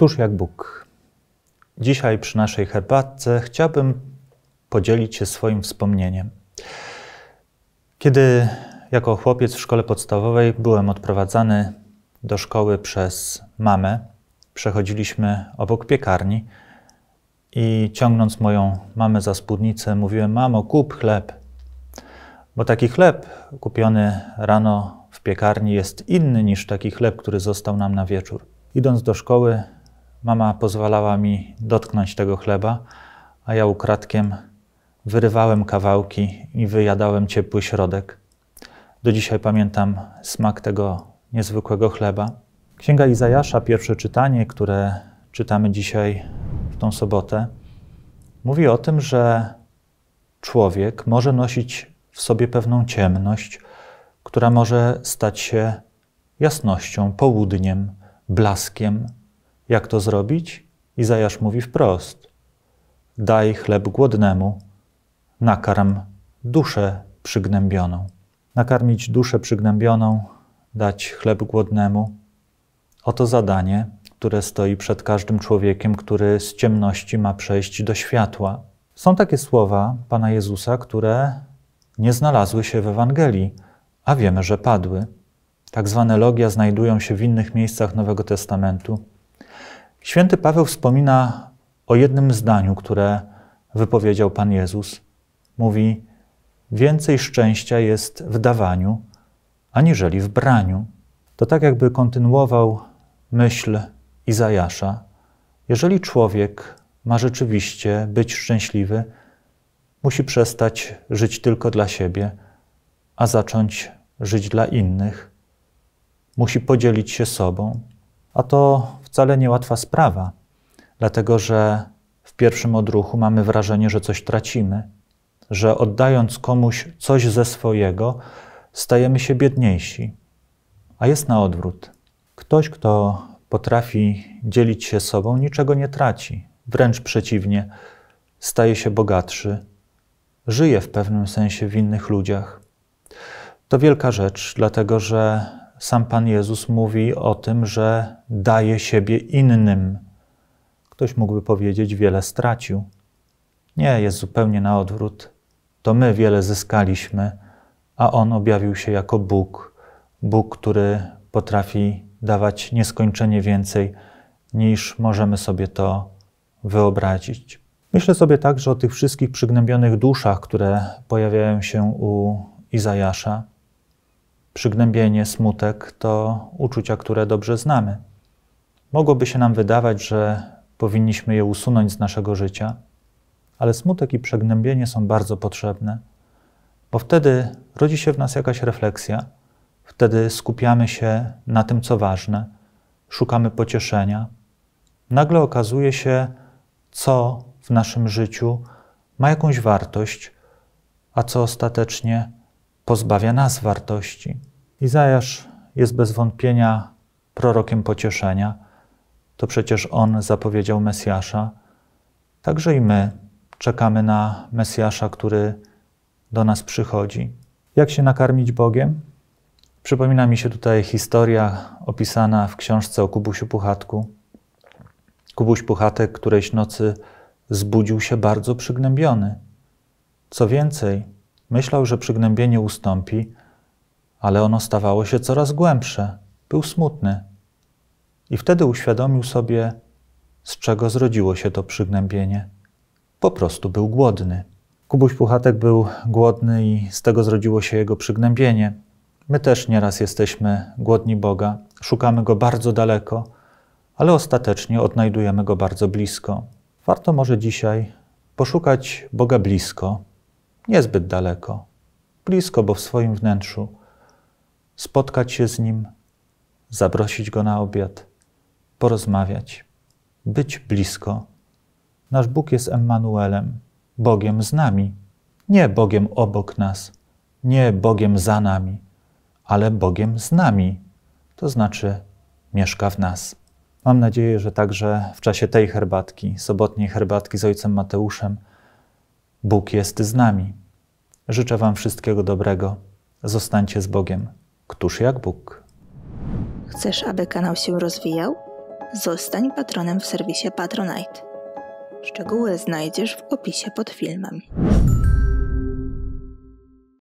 Któż jak Bóg? Dzisiaj przy naszej herbatce chciałbym podzielić się swoim wspomnieniem. Kiedy jako chłopiec w szkole podstawowej byłem odprowadzany do szkoły przez mamę, przechodziliśmy obok piekarni i ciągnąc moją mamę za spódnicę, mówiłem: Mamo, kup chleb. Bo taki chleb kupiony rano w piekarni jest inny niż taki chleb, który został nam na wieczór. Idąc do szkoły, Mama pozwalała mi dotknąć tego chleba, a ja ukradkiem wyrywałem kawałki i wyjadałem ciepły środek. Do dzisiaj pamiętam smak tego niezwykłego chleba. Księga Izajasza, pierwsze czytanie, które czytamy dzisiaj w tą sobotę, mówi o tym, że człowiek może nosić w sobie pewną ciemność, która może stać się jasnością, południem, blaskiem, jak to zrobić? Izajasz mówi wprost: Daj chleb głodnemu, nakarm duszę przygnębioną. Nakarmić duszę przygnębioną, dać chleb głodnemu. Oto zadanie, które stoi przed każdym człowiekiem, który z ciemności ma przejść do światła. Są takie słowa Pana Jezusa, które nie znalazły się w Ewangelii, a wiemy, że padły. Tak zwane logia znajdują się w innych miejscach Nowego Testamentu. Święty Paweł wspomina o jednym zdaniu, które wypowiedział Pan Jezus. Mówi: Więcej szczęścia jest w dawaniu, aniżeli w braniu. To tak, jakby kontynuował myśl Izajasza. Jeżeli człowiek ma rzeczywiście być szczęśliwy, musi przestać żyć tylko dla siebie, a zacząć żyć dla innych. Musi podzielić się sobą, a to wcale niełatwa sprawa, dlatego że w pierwszym odruchu mamy wrażenie, że coś tracimy, że oddając komuś coś ze swojego, stajemy się biedniejsi. A jest na odwrót. Ktoś, kto potrafi dzielić się sobą, niczego nie traci. Wręcz przeciwnie, staje się bogatszy, żyje w pewnym sensie w innych ludziach. To wielka rzecz, dlatego że sam Pan Jezus mówi o tym, że daje siebie innym. Ktoś mógłby powiedzieć, wiele stracił. Nie, jest zupełnie na odwrót. To my wiele zyskaliśmy, a On objawił się jako Bóg. Bóg, który potrafi dawać nieskończenie więcej, niż możemy sobie to wyobrazić. Myślę sobie także o tych wszystkich przygnębionych duszach, które pojawiają się u Izajasza przygnębienie, smutek to uczucia, które dobrze znamy. Mogłoby się nam wydawać, że powinniśmy je usunąć z naszego życia, ale smutek i przygnębienie są bardzo potrzebne, bo wtedy rodzi się w nas jakaś refleksja, wtedy skupiamy się na tym, co ważne, szukamy pocieszenia. Nagle okazuje się, co w naszym życiu ma jakąś wartość, a co ostatecznie pozbawia nas wartości. Izajasz jest bez wątpienia prorokiem pocieszenia. To przecież on zapowiedział Mesjasza. Także i my czekamy na Mesjasza, który do nas przychodzi. Jak się nakarmić Bogiem? Przypomina mi się tutaj historia opisana w książce o Kubusiu Puchatku. Kubuś Puchatek którejś nocy zbudził się bardzo przygnębiony. Co więcej, Myślał, że przygnębienie ustąpi, ale ono stawało się coraz głębsze. Był smutny. I wtedy uświadomił sobie, z czego zrodziło się to przygnębienie. Po prostu był głodny. Kubuś Puchatek był głodny i z tego zrodziło się jego przygnębienie. My też nieraz jesteśmy głodni Boga, szukamy Go bardzo daleko, ale ostatecznie odnajdujemy Go bardzo blisko. Warto może dzisiaj poszukać Boga blisko, niezbyt daleko, blisko, bo w swoim wnętrzu, spotkać się z nim, zaprosić go na obiad, porozmawiać, być blisko. Nasz Bóg jest Emmanuelem, Bogiem z nami, nie Bogiem obok nas, nie Bogiem za nami, ale Bogiem z nami, to znaczy mieszka w nas. Mam nadzieję, że także w czasie tej herbatki, sobotniej herbatki z Ojcem Mateuszem, Bóg jest z nami. Życzę Wam wszystkiego dobrego. Zostańcie z Bogiem. Któż jak Bóg? Chcesz, aby kanał się rozwijał? Zostań patronem w serwisie Patronite. Szczegóły znajdziesz w opisie pod filmem.